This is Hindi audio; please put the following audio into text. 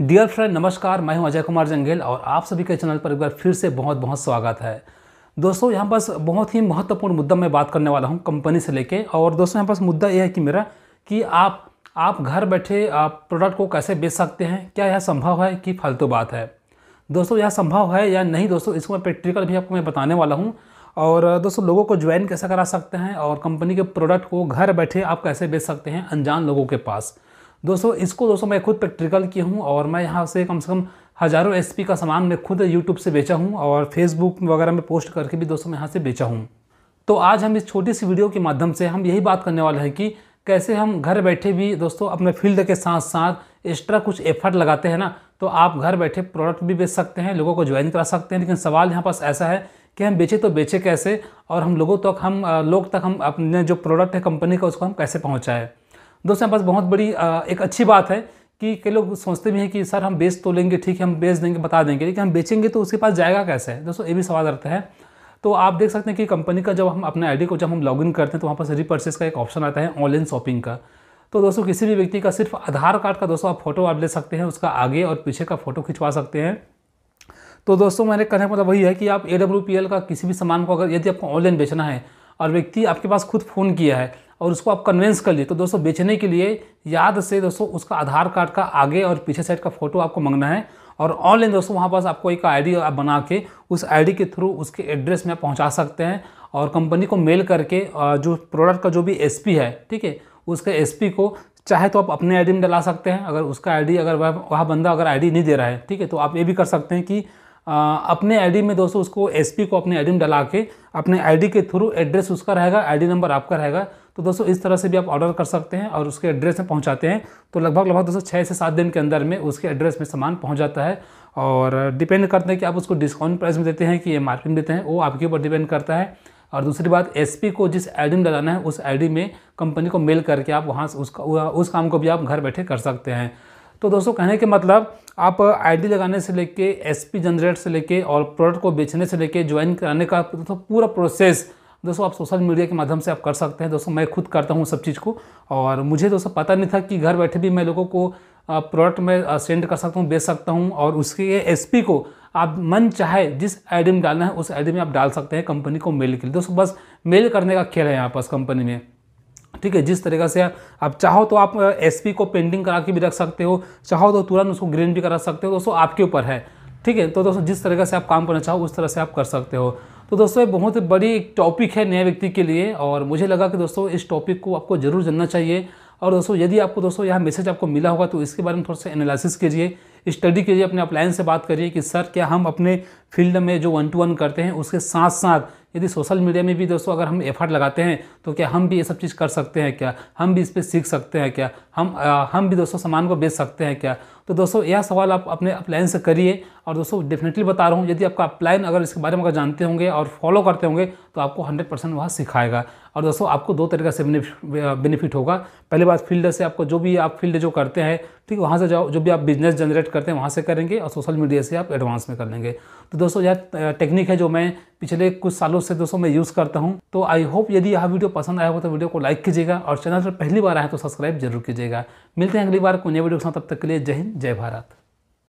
डियर फ्रेंड नमस्कार मैं हूं अजय कुमार जंगेल और आप सभी के चैनल पर एक बार फिर से बहुत बहुत स्वागत है दोस्तों यहाँ पास बहुत ही महत्वपूर्ण मुद्दा मैं बात करने वाला हूँ कंपनी से लेके और दोस्तों यहाँ पास मुद्दा यह है कि मेरा कि आप आप घर बैठे आप प्रोडक्ट को कैसे बेच सकते हैं क्या यह संभव है कि फालतू बात है दोस्तों यह संभव है या नहीं दोस्तों इसको मैं प्रैक्टिकल भी आपको मैं बताने वाला हूँ और दोस्तों लोगों को ज्वाइन कैसे करा सकते हैं और कंपनी के प्रोडक्ट को घर बैठे आप कैसे बेच सकते हैं अनजान लोगों के पास दोस्तों इसको दोस्तों मैं खुद प्रैक्टिकल किया हूँ और मैं यहाँ से कम से कम हज़ारों एस का सामान मैं खुद यूट्यूब से बेचा हूँ और फेसबुक वगैरह में पोस्ट करके भी दोस्तों मैं यहाँ से बेचा हूँ तो आज हम इस छोटी सी वीडियो के माध्यम से हम यही बात करने वाले हैं कि कैसे हम घर बैठे भी दोस्तों अपने फील्ड के साथ साथ एक्स्ट्रा कुछ एफर्ट लगाते हैं ना तो आप घर बैठे प्रोडक्ट भी बेच सकते हैं लोगों को ज्वाइन करा सकते हैं लेकिन सवाल यहाँ पास ऐसा है कि हम बेचे तो बेचे कैसे और हम लोगों तक हम लोग तक हम अपने जो प्रोडक्ट है कंपनी का उसको हम कैसे पहुँचाएँ दोस्तों हमारे पास बहुत बड़ी एक अच्छी बात है कि कई लोग सोचते भी हैं कि सर हम बेच तो लेंगे ठीक है हम बेच देंगे बता देंगे लेकिन हम बेचेंगे तो उसके पास जाएगा कैसे दोस्तों ये भी सवाल रहता है तो आप देख सकते हैं कि कंपनी का जब हम अपने आईडी को जब हम लॉगिन करते हैं तो वहाँ पर रिपर्चेस का एक ऑप्शन आता है ऑनलाइन शॉपिंग का तो दोस्तों किसी भी व्यक्ति का सिर्फ आधार कार्ड का दोस्तों आप फोटो आप ले सकते हैं उसका आगे और पीछे का फोटो खिंचवा सकते हैं तो दोस्तों मैंने कहने का मतलब वही है कि आप ए का किसी भी सामान को अगर यदि आपको ऑनलाइन बेचना है और व्यक्ति आपके पास खुद फ़ोन किया है और उसको आप कन्वेंस कर लिए तो दोस्तों बेचने के लिए याद से दोस्तों उसका आधार कार्ड का आगे और पीछे साइड का फ़ोटो आपको मांगना है और ऑनलाइन दोस्तों वहाँ पास आपको एक आईडी आप बना के उस आईडी के थ्रू उसके एड्रेस में पहुँचा सकते हैं और कंपनी को मेल करके जो प्रोडक्ट का जो भी एसपी है ठीक है उसके एसपी को चाहे तो आप अपने आईडी में डला सकते हैं अगर उसका आईडी अगर वह वह बंदा अगर आईडी नहीं दे रहा है ठीक है तो आप ये भी कर सकते हैं कि आ, अपने आईडी में दोस्तों उसको एसपी को अपने आईडी में डला के अपने आईडी के थ्रू एड्रेस उसका रहेगा आईडी नंबर आपका रहेगा तो दोस्तों इस तरह से भी आप ऑर्डर कर सकते हैं और उसके एड्रेस में पहुँचाते हैं तो लगभग लगभग दोस्तों छः से सात दिन के अंदर में उसके एड्रेस में सामान पहुँच जाता है और डिपेंड करते हैं कि आप उसको डिस्काउंट प्राइस में देते हैं कि एम में देते हैं वो आपके ऊपर डिपेंड करता है और दूसरी बात एसपी को जिस डी में लगाना है उस डी में कंपनी को मेल करके आप वहाँ से उसका उस काम को भी आप घर बैठे कर सकते हैं तो दोस्तों कहने के मतलब आप आईडी लगाने से लेके एसपी जनरेट से लेके और प्रोडक्ट को बेचने से लेके ज्वाइन कराने का तो पूरा प्रोसेस दोस्तों आप सोशल मीडिया के माध्यम से आप कर सकते हैं दोस्तों मैं खुद करता हूँ सब चीज़ को और मुझे दोस्तों पता नहीं था कि घर बैठे भी मैं लोगों को प्रोडक्ट में सेंड कर सकता हूँ बेच सकता हूँ और उसके एस को आप मन चाहे जिस डी में डालना है उस डी में आप डाल सकते हैं कंपनी को मेल के लिए दोस्तों बस मेल करने का खेल है यहाँ पास कंपनी में ठीक है जिस तरीके से आप चाहो तो आप पी को पेंडिंग करा के भी रख सकते हो चाहो तो तुरंत उसको ग्रीन भी करा सकते हो दोस्तों आपके ऊपर है ठीक है तो दोस्तों जिस तरीके से आप काम करना चाहो उस तरह से आप कर सकते हो तो दोस्तों ये बहुत बड़ी एक टॉपिक है नए व्यक्ति के लिए और मुझे लगा कि दोस्तों इस टॉपिक को आपको ज़रूर जानना चाहिए और दोस्तों यदि आपको दोस्तों यहाँ मैसेज आपको मिला होगा तो इसके बारे में थोड़ा सा एनालिसिस कीजिए स्टडी कीजिए अपने अपलायंस से बात करिए कि सर क्या हम अपने फील्ड में जो वन टू वन करते हैं उसके साथ साथ यदि सोशल मीडिया में भी दोस्तों अगर हम एफर्ट लगाते हैं तो क्या हम भी ये सब चीज़ कर सकते हैं क्या हम भी इस पर सीख सकते हैं क्या हम आ, हम भी दोस्तों सामान को बेच सकते हैं क्या तो दोस्तों यह सवाल आप अपने अपलाइन से करिए और दोस्तों डेफिनेटली बता रहा हूँ यदि आपका अपलाइन अगर इसके बारे में अगर जानते होंगे और फॉलो करते होंगे तो आपको हंड्रेड परसेंट वहाँ सिखाएगा और दोस्तों आपको दो तरीके से बेनिफिट होगा पहली बात फील्ड से आपको जो भी आप फील्ड जो करते हैं ठीक वहाँ से जाओ जो भी आप बिजनेस जनरेट करते हैं वहाँ से करेंगे और सोशल मीडिया से आप एडवांस में कर लेंगे तो दोस्तों यह टेक्निक है जो मैं पिछले कुछ सालों से दोस्तों मैं यूज़ करता हूँ तो आई होप यदि यह वीडियो पसंद आया हो तो वीडियो को लाइक कीजिएगा और चैनल पर पहली बार आए तो सब्सक्राइब जरूर कीजिएगा मिलते हैं अगली बार को नए वीडियो के साथ तब तक के लिए जय हिंद जय भारत